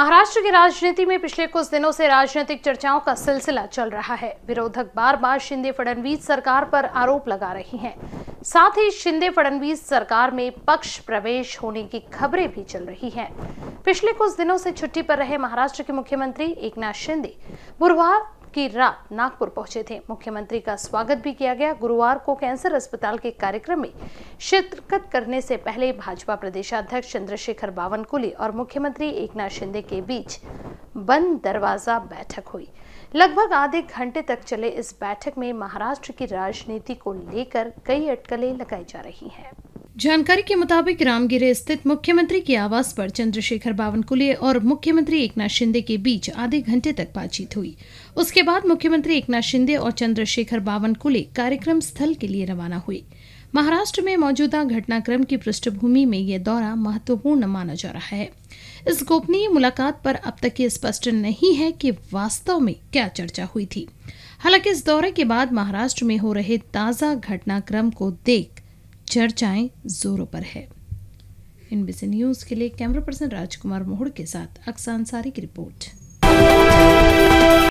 महाराष्ट्र की राजनीति में पिछले कुछ दिनों से राजनीतिक चर्चाओं का सिलसिला चल रहा है विरोधक बार बार शिंदे फडणवीस सरकार पर आरोप लगा रही हैं साथ ही शिंदे फडणवीस सरकार में पक्ष प्रवेश होने की खबरें भी चल रही हैं पिछले कुछ दिनों से छुट्टी पर रहे महाराष्ट्र के मुख्यमंत्री एकनाथ शिंदे बुधवार की रात नागपुर पहुंचे थे मुख्यमंत्री का स्वागत भी किया गया गुरुवार को कैंसर अस्पताल के कार्यक्रम में शिरकत करने से पहले भाजपा प्रदेशाध्यक्ष चंद्रशेखर बावनकुली और मुख्यमंत्री एक शिंदे के बीच बंद दरवाजा बैठक हुई लगभग आधे घंटे तक चले इस बैठक में महाराष्ट्र की राजनीति को लेकर कई अटकलें लगाई जा रही हैं जानकारी के मुताबिक रामगिरे स्थित मुख्यमंत्री के आवास पर चंद्रशेखर बावनकुले और मुख्यमंत्री एकनाथ शिंदे के बीच आधे घंटे तक बातचीत हुई उसके बाद मुख्यमंत्री एकनाथ शिंदे और चंद्रशेखर बावनकुले कार्यक्रम स्थल के लिए रवाना हुए महाराष्ट्र में मौजूदा घटनाक्रम की पृष्ठभूमि में यह दौरा महत्वपूर्ण माना जा रहा है इस गोपनीय मुलाकात पर अब तक ये स्पष्ट नहीं है कि वास्तव में क्या चर्चा हुई थी हालांकि इस दौरे के बाद महाराष्ट्र में हो रहे ताज़ा घटनाक्रम को देख चर्चाएं जोरों पर है इन बीसी न्यूज़ के लिए कैमरा पर्सन राजकुमार मोहड़ के साथ अक्सा अंसारी की रिपोर्ट